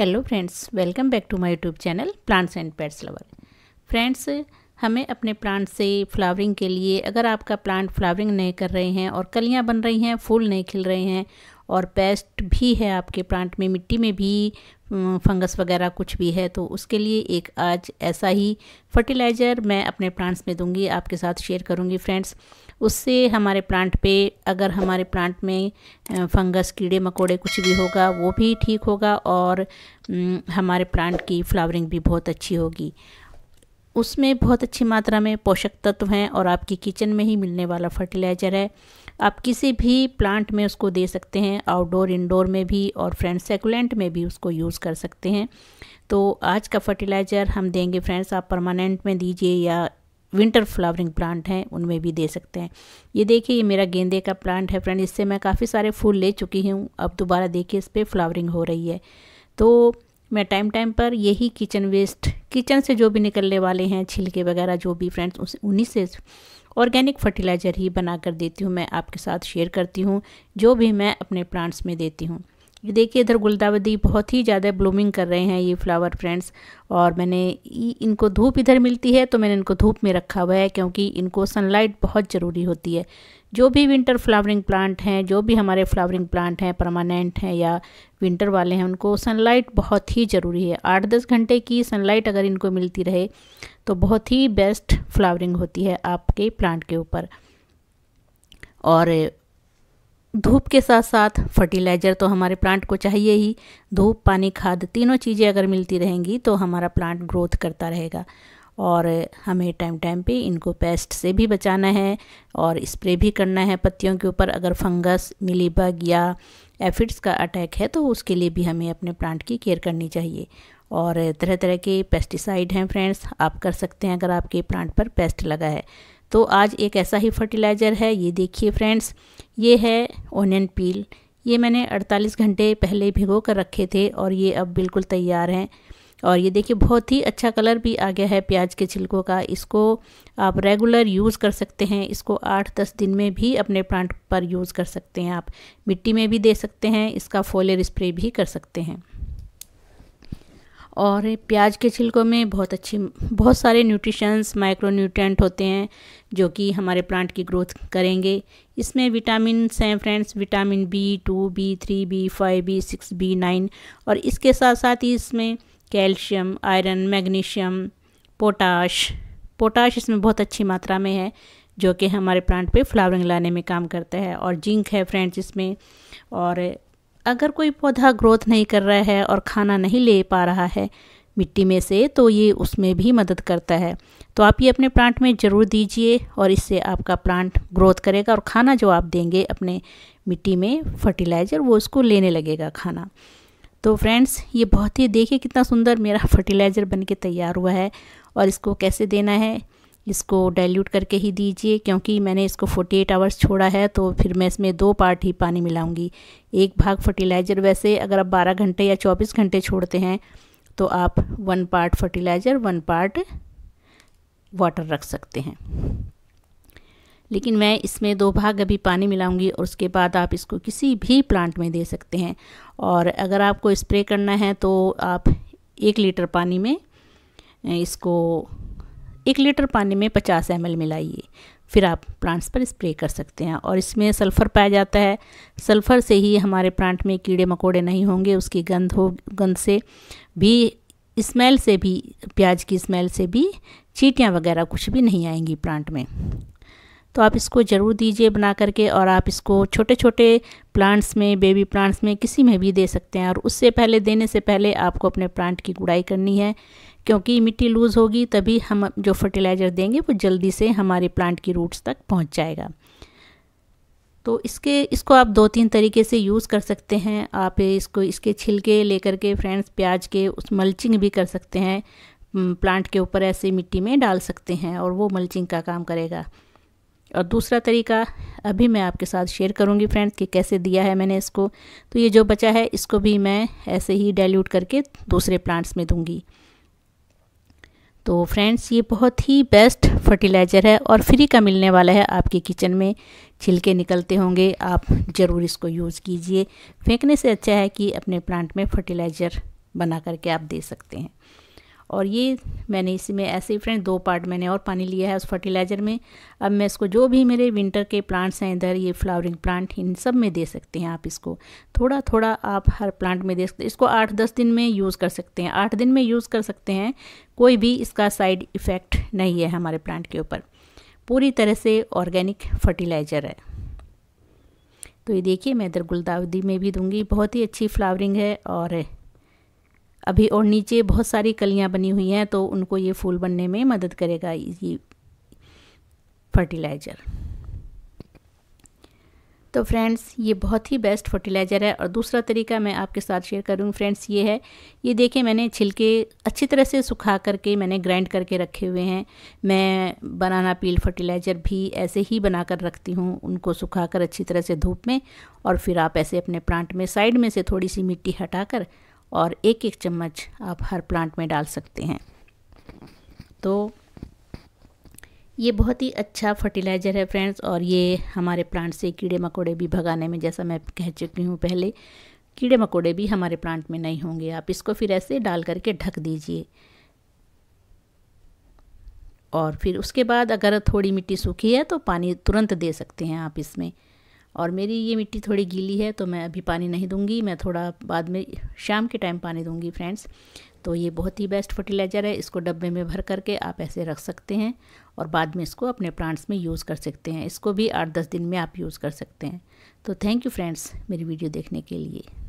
hello friends welcome back to my YouTube channel plants and pets lover friends हमें अपने plant से flowering के लिए अगर आपका प्लांट फ्लावरिंग नहीं कर रहे हैं और कलियां बन रही हैं फूल नहीं खिल रहे हैं और पेस्ट भी है आपके प्लांट में मिट्टी में भी फंगस वगैरह कुछ भी है तो उसके लिए एक आज ऐसा ही फर्टिलाइज़र मैं अपने प्लांट्स में दूंगी आपके साथ शेयर करूंगी फ्रेंड्स उससे हमारे प्लांट पे अगर हमारे प्लांट में फंगस कीड़े मकोड़े कुछ भी होगा वो भी ठीक होगा और हमारे प्लांट की फ्लावरिंग भी बहुत अच्छी होगी उसमें बहुत अच्छी मात्रा में पोषक तत्व हैं और आपकी किचन में ही मिलने वाला फर्टिलाइज़र है आप किसी भी प्लांट में उसको दे सकते हैं आउटडोर इंडोर में भी और फ्रेंड्स सेकुलेंट में भी उसको यूज़ कर सकते हैं तो आज का फर्टिलाइज़र हम देंगे फ्रेंड्स आप परमानेंट में दीजिए या विंटर फ्लावरिंग प्लांट हैं उनमें भी दे सकते हैं ये देखिए ये मेरा गेंदे का प्लांट है फ्रेंड इससे मैं काफ़ी सारे फूल ले चुकी हूँ अब दोबारा देखिए इस पर फ्लावरिंग हो रही है तो मैं टाइम टाइम पर यही किचन वेस्ट किचन से जो भी निकलने वाले हैं छिलके वगैरह जो भी फ्रेंड्स उस उन्हीं से ऑर्गेनिक फर्टिलाइज़र ही बना कर देती हूँ मैं आपके साथ शेयर करती हूँ जो भी मैं अपने प्लांट्स में देती हूँ ये देखिए इधर गुलदावदी बहुत ही ज़्यादा ब्लूमिंग कर रहे हैं ये फ्लावर फ्रेंड्स और मैंने इनको धूप इधर मिलती है तो मैंने इनको धूप में रखा हुआ है क्योंकि इनको सनलाइट बहुत ज़रूरी होती है जो भी विंटर फ्लावरिंग प्लांट हैं जो भी हमारे फ्लावरिंग प्लांट हैं परमानेंट हैं या विंटर वाले हैं उनको सनलाइट बहुत ही ज़रूरी है आठ दस घंटे की सनलाइट अगर इनको मिलती रहे तो बहुत ही बेस्ट फ्लावरिंग होती है आपके प्लांट के ऊपर और धूप के साथ साथ फर्टिलाइज़र तो हमारे प्लांट को चाहिए ही धूप पानी खाद तीनों चीज़ें अगर मिलती रहेंगी तो हमारा प्लांट ग्रोथ करता रहेगा और हमें टाइम टाइम पे इनको पेस्ट से भी बचाना है और स्प्रे भी करना है पत्तियों के ऊपर अगर फंगस मिलीबग या एफिड्स का अटैक है तो उसके लिए भी हमें अपने प्लांट की केयर करनी चाहिए और तरह तरह के पेस्टिसाइड हैं फ्रेंड्स आप कर सकते हैं अगर आपके प्लांट पर पेस्ट लगा है तो आज एक ऐसा ही फर्टिलाइज़र है ये देखिए फ्रेंड्स ये है ओनियन पील ये मैंने 48 घंटे पहले भिगो कर रखे थे और ये अब बिल्कुल तैयार हैं और ये देखिए बहुत ही अच्छा कलर भी आ गया है प्याज के छिलकों का इसको आप रेगुलर यूज़ कर सकते हैं इसको आठ दस दिन में भी अपने प्लांट पर यूज़ कर सकते हैं आप मिट्टी में भी दे सकते हैं इसका फोलर स्प्रे भी कर सकते हैं और प्याज के छिलकों में बहुत अच्छी बहुत सारे न्यूट्रिशंस माइक्रोन्यूट्रेंट होते हैं जो कि हमारे प्लांट की ग्रोथ करेंगे इसमें विटामिन हैं friends vitamin B two B three B five B six B nine और इसके साथ साथ ही इसमें calcium iron magnesium potash potash इसमें बहुत अच्छी मात्रा में है जो कि हमारे प्लांट पे फ्लावरिंग लाने में काम करता है और जिंक है फ्रेंड्स इसमें और अगर कोई पौधा ग्रोथ नहीं कर रहा है और खाना नहीं ले पा रहा है मिट्टी में से तो ये उसमें भी मदद करता है तो आप ये अपने प्लांट में ज़रूर दीजिए और इससे आपका प्लांट ग्रोथ करेगा और खाना जो आप देंगे अपने मिट्टी में फर्टिलाइज़र वो उसको लेने लगेगा खाना तो फ्रेंड्स ये बहुत ही देखिए कितना सुंदर मेरा फर्टिलाइज़र बन के तैयार हुआ है और इसको कैसे देना है इसको डाइल्यूट करके ही दीजिए क्योंकि मैंने इसको 48 आवर्स छोड़ा है तो फिर मैं इसमें दो पार्ट ही पानी मिलाऊंगी एक भाग फर्टिलाइज़र वैसे अगर आप 12 घंटे या 24 घंटे छोड़ते हैं तो आप one part fertiliser one part water रख सकते हैं लेकिन मैं इसमें दो भाग अभी पानी मिलाऊंगी और उसके बाद आप इसको किसी भी प्लांट में दे सकते हैं और अगर आपको स्प्रे करना है तो आप एक लीटर पानी में इसको एक लीटर पानी में 50 एम मिलाइए फिर आप प्लांट्स पर स्प्रे कर सकते हैं और इसमें सल्फ़र पाया जाता है सल्फ़र से ही हमारे प्लांट में कीड़े मकोड़े नहीं होंगे उसकी गंध हो गंध से भी स्मेल से भी प्याज की स्मेल से भी चीटियाँ वगैरह कुछ भी नहीं आएंगी प्लांट में तो आप इसको ज़रूर दीजिए बना करके और आप इसको छोटे छोटे प्लांट्स में बेबी प्लांट्स में किसी में भी दे सकते हैं और उससे पहले देने से पहले आपको अपने प्लांट की गुड़ाई करनी है क्योंकि मिट्टी लूज़ होगी तभी हम जो फर्टिलाइज़र देंगे वो जल्दी से हमारे प्लांट की रूट्स तक पहुँच जाएगा तो इसके इसको आप दो तीन तरीके से यूज़ कर सकते हैं आप इसको इसके छिलके लेकर के फ्रेंड्स प्याज के उस मल्चिंग भी कर सकते हैं प्लांट के ऊपर ऐसे मिट्टी में डाल सकते हैं और वो मल्चिंग का काम करेगा और दूसरा तरीका अभी मैं आपके साथ शेयर करूंगी फ्रेंड्स कि कैसे दिया है मैंने इसको तो ये जो बचा है इसको भी मैं ऐसे ही डाइल्यूट करके दूसरे प्लांट्स में दूंगी तो फ्रेंड्स ये बहुत ही बेस्ट फर्टिलाइज़र है और फ्री का मिलने वाला है आपके किचन में छिलके निकलते होंगे आप ज़रूर इसको यूज़ कीजिए फेंकने से अच्छा है कि अपने प्लांट में फर्टिलाइज़र बना करके आप दे सकते हैं और ये मैंने इसी में ऐसे ही फ्रेंड दो पार्ट मैंने और पानी लिया है उस फर्टिलाइज़र में अब मैं इसको जो भी मेरे विंटर के प्लांट्स हैं इधर ये फ्लावरिंग प्लांट इन सब में दे सकते हैं आप इसको थोड़ा थोड़ा आप हर प्लांट में दे सकते इसको आठ दस दिन में यूज़ कर सकते हैं आठ दिन में यूज़ कर सकते हैं कोई भी इसका साइड इफ़ेक्ट नहीं है हमारे प्लांट के ऊपर पूरी तरह से ऑर्गेनिक फर्टिलाइज़र है तो ये देखिए मैं इधर गुलदावदी में भी दूंगी बहुत ही अच्छी फ्लावरिंग है और अभी और नीचे बहुत सारी कलियाँ बनी हुई हैं तो उनको ये फूल बनने में मदद करेगा ये फर्टिलाइज़र तो फ्रेंड्स ये बहुत ही बेस्ट फर्टिलाइज़र है और दूसरा तरीका मैं आपके साथ शेयर करूँगी फ्रेंड्स ये है ये देखिए मैंने छिलके अच्छी तरह से सुखा करके मैंने ग्राइंड करके रखे हुए हैं मैं बनाना पील फर्टिलाइज़र भी ऐसे ही बना कर रखती हूँ उनको सुखा कर अच्छी तरह से धूप में और फिर आप ऐसे अपने प्लांट में साइड में से थोड़ी सी मिट्टी हटा कर और एक एक चम्मच आप हर प्लांट में डाल सकते हैं तो ये बहुत ही अच्छा फर्टिलाइज़र है फ्रेंड्स और ये हमारे प्लांट से कीड़े मकोड़े भी भगाने में जैसा मैं कह चुकी हूँ पहले कीड़े मकोड़े भी हमारे प्लांट में नहीं होंगे आप इसको फिर ऐसे डाल करके ढक दीजिए और फिर उसके बाद अगर थोड़ी मिट्टी सूखी है तो पानी तुरंत दे सकते हैं आप इसमें और मेरी ये मिट्टी थोड़ी गीली है तो मैं अभी पानी नहीं दूंगी मैं थोड़ा बाद में शाम के टाइम पानी दूंगी फ्रेंड्स तो ये बहुत ही बेस्ट फर्टिलाइज़र है इसको डब्बे में भर करके आप ऐसे रख सकते हैं और बाद में इसको अपने प्लांट्स में यूज़ कर सकते हैं इसको भी आठ दस दिन में आप यूज़ कर सकते हैं तो थैंक यू फ्रेंड्स मेरी वीडियो देखने के लिए